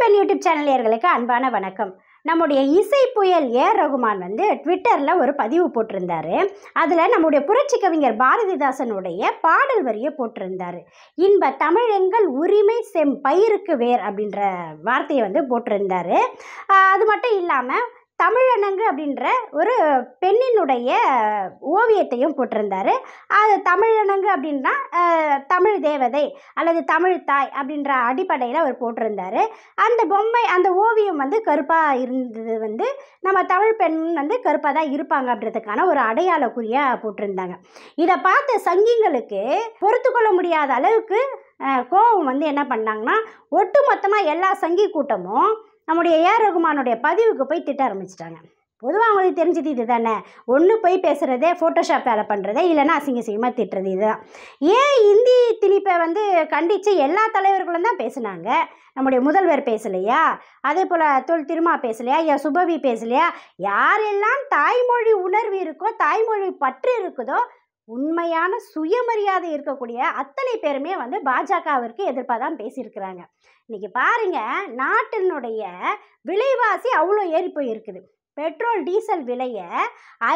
பெண் யூடியூப் சேனலியர்களுக்கு அன்பான வணக்கம் நம்முடைய இசை புயல் ஏர் ரகுமான் வந்து ட்விட்டரில் ஒரு பதிவு போட்டிருந்தார் அதில் நம்முடைய புரட்சி கவிஞர் பாரதிதாசனுடைய பாடல் வரியை போட்டிருந்தார் இன்ப தமிழெங்கள் உரிமை செம் பயிருக்கு வேர் அப்படின்ற வார்த்தையை வந்து போட்டிருந்தார் அது மட்டும் இல்லாமல் தமிழனங்கு அப்படின்ற ஒரு பெண்ணினுடைய ஓவியத்தையும் போட்டிருந்தார் அது தமிழனங்கு அப்படின்னா தமிழ் தேவதை அல்லது தமிழ் தாய் அப்படின்ற அடிப்படையில் அவர் போட்டிருந்தார் அந்த பொம்மை அந்த ஓவியம் வந்து கருப்பாக இருந்தது வந்து நம்ம தமிழ் பெண் வந்து கருப்பாக தான் இருப்பாங்க அப்படின்றதுக்கான ஒரு அடையாள போட்டிருந்தாங்க இதை பார்த்த சங்கிங்களுக்கு பொறுத்து கொள்ள முடியாத அளவுக்கு கோபம் வந்து என்ன பண்ணாங்கன்னா ஒட்டு மொத்தமாக எல்லா சங்கி கூட்டமும் நம்முடைய ஏஆர் ரகுமானுடைய பதிவுக்கு போய் திட்ட ஆரம்பிச்சிட்டாங்க பொதுவாக அவங்களுக்கு தெரிஞ்சது இது தானே ஒன்று போய் பேசுகிறதே ஃபோட்டோஷாப் வேலை பண்ணுறதே இல்லைனா அசிங்க அசிங்கமாக திட்டுறது இதுதான் ஏன் இந்தி திணிப்பை வந்து கண்டித்து எல்லா தலைவர்களும் தான் பேசுனாங்க நம்முடைய முதல்வர் பேசலையா அதே போல் தொல் திருமா பேசலையா ஐயா சுபவி பேசலையா யாரெல்லாம் தாய்மொழி உணர்வு இருக்கோ தாய்மொழி பற்று இருக்குதோ உண்மையான சுயமரியாதை இருக்கக்கூடிய அத்தனை பேருமே வந்து பாஜகவிற்கு எதிர்ப்பாக தான் பேசியிருக்கிறாங்க இன்றைக்கி பாருங்கள் நாட்டினுடைய விலைவாசி அவ்வளோ ஏறி போயிருக்குது பெட்ரோல் டீசல் விலையை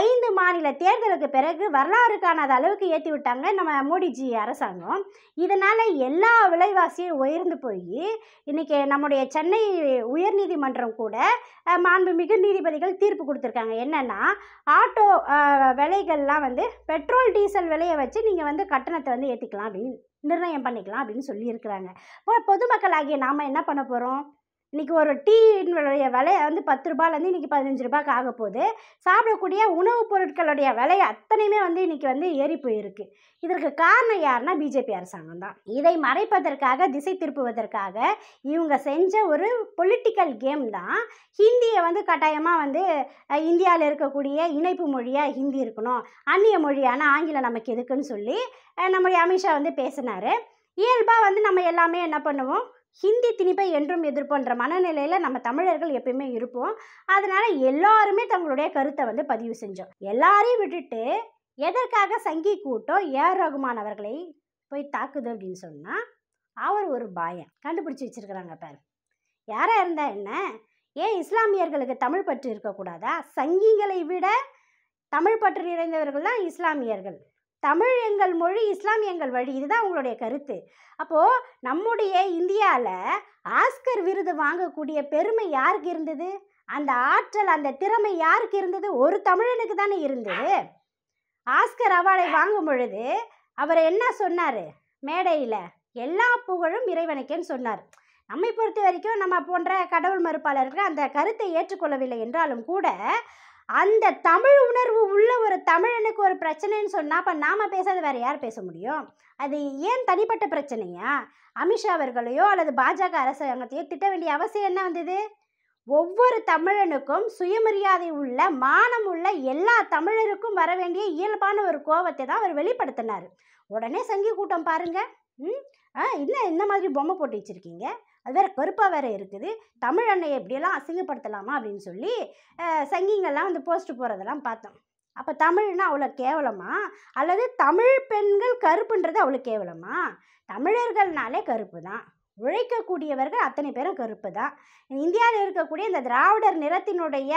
ஐந்து மாநில தேர்தலுக்கு பிறகு வரலாறு காணாத அளவுக்கு ஏற்றி விட்டாங்க நம்ம மோடிஜி அரசாங்கம் இதனால் எல்லா விலைவாசியும் உயர்ந்து போய் இன்றைக்கி நம்முடைய சென்னை உயர்நீதிமன்றம் கூட மாண்புமிகு நீதிபதிகள் தீர்ப்பு கொடுத்துருக்காங்க என்னென்னா ஆட்டோ விலைகள்லாம் வந்து பெட்ரோல் டீசல் விலையை வச்சு நீங்கள் வந்து கட்டணத்தை வந்து ஏற்றிக்கலாம் அப்படின்னு நிர்ணயம் பண்ணிக்கலாம் அப்படின்னு சொல்லியிருக்கிறாங்க பொதுமக்கள் ஆகிய நாம் என்ன பண்ண போகிறோம் இன்றைக்கி ஒரு டீனுடைய விலை வந்து பத்து ரூபாயிலேருந்து இன்றைக்கி பதினஞ்சு ரூபாய்க்கு ஆக போகுது சாப்பிடக்கூடிய உணவுப் பொருட்களுடைய விலை அத்தனையுமே வந்து இன்றைக்கி வந்து ஏறி போயிருக்கு இதற்கு காரணம் யாருன்னா பிஜேபி அரசாங்கம் தான் இதை மறைப்பதற்காக திசை திருப்புவதற்காக இவங்க செஞ்ச ஒரு பொலிட்டிக்கல் கேம் தான் ஹிந்தியை வந்து கட்டாயமாக வந்து இந்தியாவில் இருக்கக்கூடிய இணைப்பு மொழியாக ஹிந்தி இருக்கணும் அந்நிய மொழியான ஆங்கிலம் நமக்கு எதுக்குன்னு சொல்லி நம்முடைய அமித்ஷா வந்து பேசினார் இயல்பாக வந்து நம்ம எல்லாமே என்ன பண்ணுவோம் ஹிந்தி திணிப்பை என்றும் எதிர்ப்புன்ற மனநிலையில் நம்ம தமிழர்கள் எப்பயுமே இருப்போம் அதனால் எல்லாருமே தங்களுடைய கருத்தை வந்து பதிவு செஞ்சோம் எல்லாரையும் விட்டுட்டு எதற்காக சங்கி கூட்டம் ஏஆர் ரகுமான் அவர்களை போய் தாக்குது அப்படின்னு சொன்னால் அவர் ஒரு பாயம் கண்டுபிடிச்சி வச்சுருக்கிறாங்க பாரு யாராக இருந்தால் என்ன ஏன் இஸ்லாமியர்களுக்கு தமிழ் பற்று இருக்கக்கூடாதா சங்கிகளை விட தமிழ் பற்று நிறைந்தவர்கள் தான் இஸ்லாமியர்கள் தமிழ் எங்கள் மொழி இஸ்லாம் எங்கள் வழி இதுதான் உங்களுடைய கருத்து அப்போது நம்முடைய இந்தியாவில் ஆஸ்கர் விருது வாங்கக்கூடிய பெருமை யாருக்கு இருந்தது அந்த ஆற்றல் அந்த திறமை யாருக்கு இருந்தது ஒரு தமிழனுக்கு தானே இருந்தது ஆஸ்கர் அவார்டை வாங்கும் பொழுது அவர் என்ன சொன்னார் மேடையில் எல்லா புகழும் இறைவனுக்கேன்னு சொன்னார் நம்மை பொறுத்த வரைக்கும் நம்ம போன்ற கடவுள் மறுப்பாளர்கள் அந்த கருத்தை ஏற்றுக்கொள்ளவில்லை என்றாலும் கூட அந்த தமிழ் உணர்வு உள்ள ஒரு தமிழனுக்கு ஒரு பிரச்சனைன்னு சொன்னால் அப்போ நாம் பேசாத வேறு யார் பேச முடியும் அது ஏன் தனிப்பட்ட பிரச்சனையா அமித்ஷா அவர்களையோ அல்லது பாஜக அரசாங்கத்தையோ திட்ட வேண்டிய அவசியம் என்ன வந்தது ஒவ்வொரு தமிழனுக்கும் சுயமரியாதை உள்ள மானம் உள்ள எல்லா தமிழருக்கும் வர வேண்டிய இயல்பான ஒரு கோபத்தை தான் அவர் வெளிப்படுத்தினார் உடனே சங்கி கூட்டம் பாருங்கள் ம் ஆ இல்லை இந்த மாதிரி பொம்மை போட்டு வச்சுருக்கீங்க அது வேறு கருப்பாக வேறு இருக்குது தமிழ் அண்ணையை எப்படியெல்லாம் அசிங்கப்படுத்தலாமா அப்படின்னு சொல்லி சங்கிங்கள்லாம் வந்து போஸ்ட்டு போகிறதெல்லாம் பார்த்தோம் அப்போ தமிழ்னா அவ்வளோ கேவலமா அல்லது தமிழ் பெண்கள் கருப்புன்றது அவ்வளோ கேவலமா தமிழர்கள்னாலே கருப்பு தான் உழைக்கக்கூடியவர்கள் அத்தனை பேரும் கருப்பு தான் இந்தியாவில் இருக்கக்கூடிய இந்த திராவிடர் நிறத்தினுடைய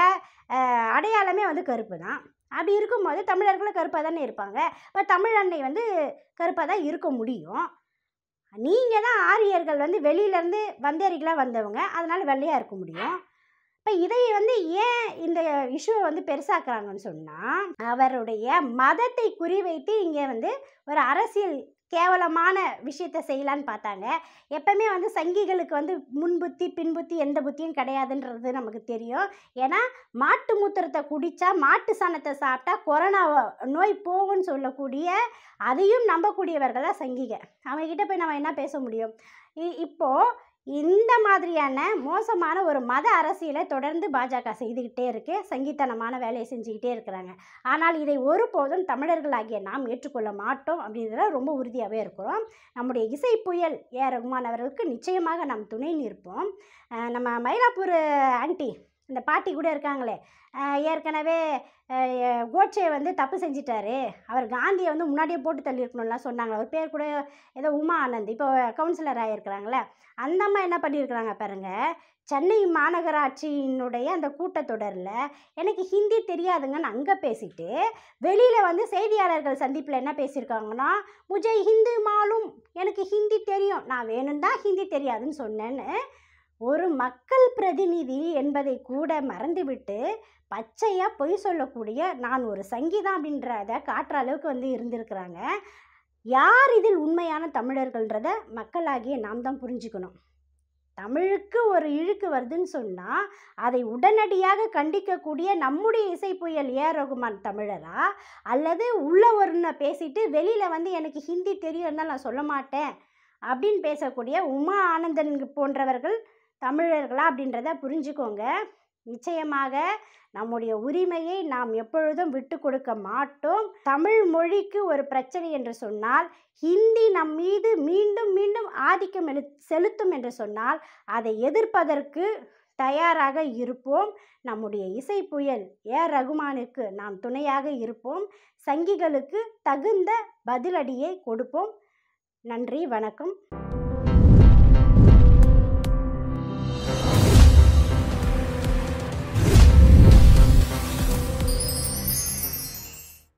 அடையாளமே வந்து கருப்பு தான் அப்படி இருக்கும்போது தமிழர்களும் கருப்பாக தானே இருப்பாங்க இப்போ தமிழ் அன்னை வந்து கருப்பாக தான் இருக்க முடியும் நீங்கள் தான் ஆரியர்கள் வந்து வெளியிலேருந்து வந்தேரிகளாக வந்தவங்க அதனால் வெள்ளையாக இருக்க முடியும் இப்போ இதை வந்து ஏன் இந்த இஷ்யூவை வந்து பெருசாக்குறாங்கன்னு சொன்னால் அவருடைய மதத்தை குறிவைத்து இங்கே வந்து ஒரு அரசியல் கேவலமான விஷயத்தை செய்யலான்னு பார்த்தாங்க எப்பவுமே வந்து சங்கிகளுக்கு வந்து முன்புத்தி பின்புத்தி எந்த புத்தியும் கிடையாதுன்றது நமக்கு தெரியும் ஏன்னா மாட்டு மூத்திரத்தை குடித்தா மாட்டு சாணத்தை சாப்பிட்டா கொரோனா நோய் போகும்னு சொல்லக்கூடிய அதையும் நம்பக்கூடியவர்கள் தான் சங்கிக அவங்கக்கிட்ட போய் நம்ம என்ன பேச முடியும் இ இப்போது இந்த மாதிரியான மோசமான ஒரு மத அரசியலை தொடர்ந்து பாஜக செய்துக்கிட்டே இருக்கு சங்கீத்தனமான வேலையை செஞ்சுக்கிட்டே இருக்கிறாங்க ஆனால் இதை ஒருபோதும் தமிழர்களாகிய நாம் ஏற்றுக்கொள்ள மாட்டோம் அப்படின்றத ரொம்ப உறுதியாகவே இருக்கிறோம் நம்முடைய இசை புயல் ஏ ரகுமான் அவர்களுக்கு நிச்சயமாக நாம் துணை நிற்போம் நம்ம மயிலாப்பூர் ஆண்டி இந்த பாட்டி கூட இருக்காங்களே ஏற்கனவே கோட்சே வந்து தப்பு செஞ்சிட்டாரு அவர் காந்தியை வந்து முன்னாடியே போட்டு தள்ளியிருக்கணும்லாம் சொன்னாங்க அவர் பேர் கூட ஏதோ உமா ஆனந்த் இப்போ கவுன்சிலர் ஆகியிருக்கிறாங்களே அந்த அம்மா என்ன பண்ணியிருக்கிறாங்க பாருங்கள் சென்னை மாநகராட்சியினுடைய அந்த கூட்டத்தொடரில் எனக்கு ஹிந்தி தெரியாதுங்கன்னு அங்கே பேசிட்டு வெளியில் வந்து செய்தியாளர்கள் சந்திப்பில் என்ன பேசியிருக்காங்கன்னா முஜே ஹிந்து மாலும் எனக்கு ஹிந்தி தெரியும் நான் வேணும் தான் ஹிந்தி தெரியாதுன்னு சொன்னேன்னு ஒரு மக்கள் பிரதிநிதி என்பதை கூட மறந்துவிட்டு பச்சையாக பொய் சொல்லக்கூடிய நான் ஒரு சங்கீதம் அப்படின்றத காட்டுற அளவுக்கு வந்து இருந்திருக்கிறாங்க யார் இதில் உண்மையான தமிழர்கள்ன்றத மக்களாகிய நாம் தான் புரிஞ்சுக்கணும் தமிழுக்கு ஒரு இழுக்கு வருதுன்னு சொன்னால் அதை உடனடியாக கண்டிக்கக்கூடிய நம்முடைய இசை புயல் ஏ ரகுமான் தமிழரா அல்லது உள்ள ஒருன்னு பேசிட்டு வெளியில் வந்து எனக்கு ஹிந்தி தெரியும்னா நான் சொல்ல மாட்டேன் அப்படின்னு பேசக்கூடிய உமா ஆனந்தன் போன்றவர்கள் தமிழர்களா அப்படின்றத புரிஞ்சுக்கோங்க நிச்சயமாக நம்முடைய உரிமையை நாம் எப்பொழுதும் விட்டு கொடுக்க மாட்டோம் தமிழ் மொழிக்கு ஒரு பிரச்சனை என்று சொன்னால் ஹிந்தி நம் மீது மீண்டும் மீண்டும் ஆதிக்கம் செலுத்தும் என்று சொன்னால் அதை எதிர்ப்பதற்கு தயாராக இருப்போம் நம்முடைய இசை புயல் ஏ ரகுமானுக்கு நாம் துணையாக இருப்போம் சங்கிகளுக்கு தகுந்த பதிலடியை கொடுப்போம் நன்றி வணக்கம்